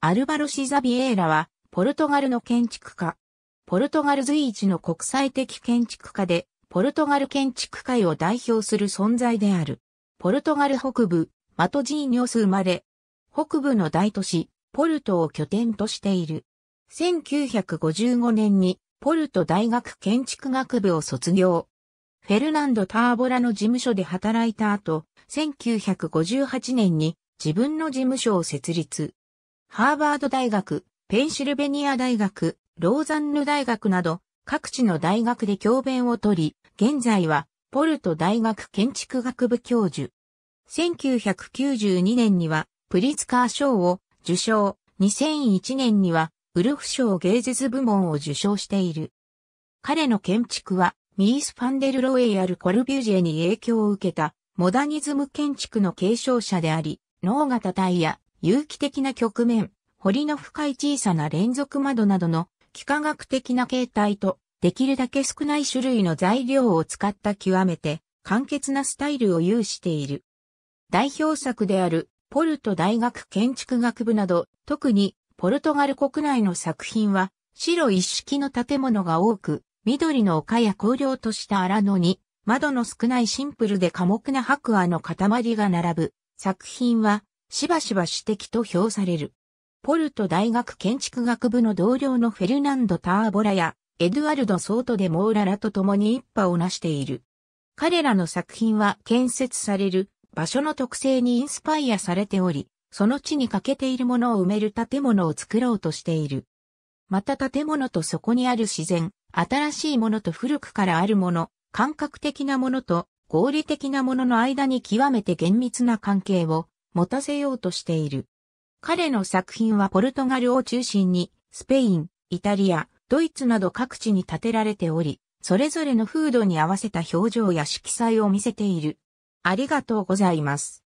アルバロシザビエーラは、ポルトガルの建築家。ポルトガル随一の国際的建築家で、ポルトガル建築界を代表する存在である。ポルトガル北部、マトジーニョス生まれ。北部の大都市、ポルトを拠点としている。1955年に、ポルト大学建築学部を卒業。フェルナンド・ターボラの事務所で働いた後、1958年に自分の事務所を設立。ハーバード大学、ペンシルベニア大学、ローザンヌ大学など、各地の大学で教鞭をとり、現在は、ポルト大学建築学部教授。1992年には、プリツカー賞を受賞、2001年には、ウルフ賞芸術部門を受賞している。彼の建築は、ミース・ファンデル・ロエやル・コルビュジェに影響を受けた、モダニズム建築の継承者であり、脳型体や有機的な局面、堀の深い小さな連続窓などの幾何学的な形態と、できるだけ少ない種類の材料を使った極めて簡潔なスタイルを有している。代表作であるポルト大学建築学部など、特にポルトガル国内の作品は白一式の建物が多く、緑の丘や荒涼とした荒野に、窓の少ないシンプルで寡黙な白亜の塊が並ぶ作品はしばしば指摘と評される。ポルト大学建築学部の同僚のフェルナンド・ターボラやエドゥアルド・ソートでモーララと共に一派を成している。彼らの作品は建設される場所の特性にインスパイアされており、その地に欠けているものを埋める建物を作ろうとしている。また建物とそこにある自然、新しいものと古くからあるもの、感覚的なものと合理的なものの間に極めて厳密な関係を持たせようとしている。彼の作品はポルトガルを中心に、スペイン、イタリア、ドイツなど各地に建てられており、それぞれの風土に合わせた表情や色彩を見せている。ありがとうございます。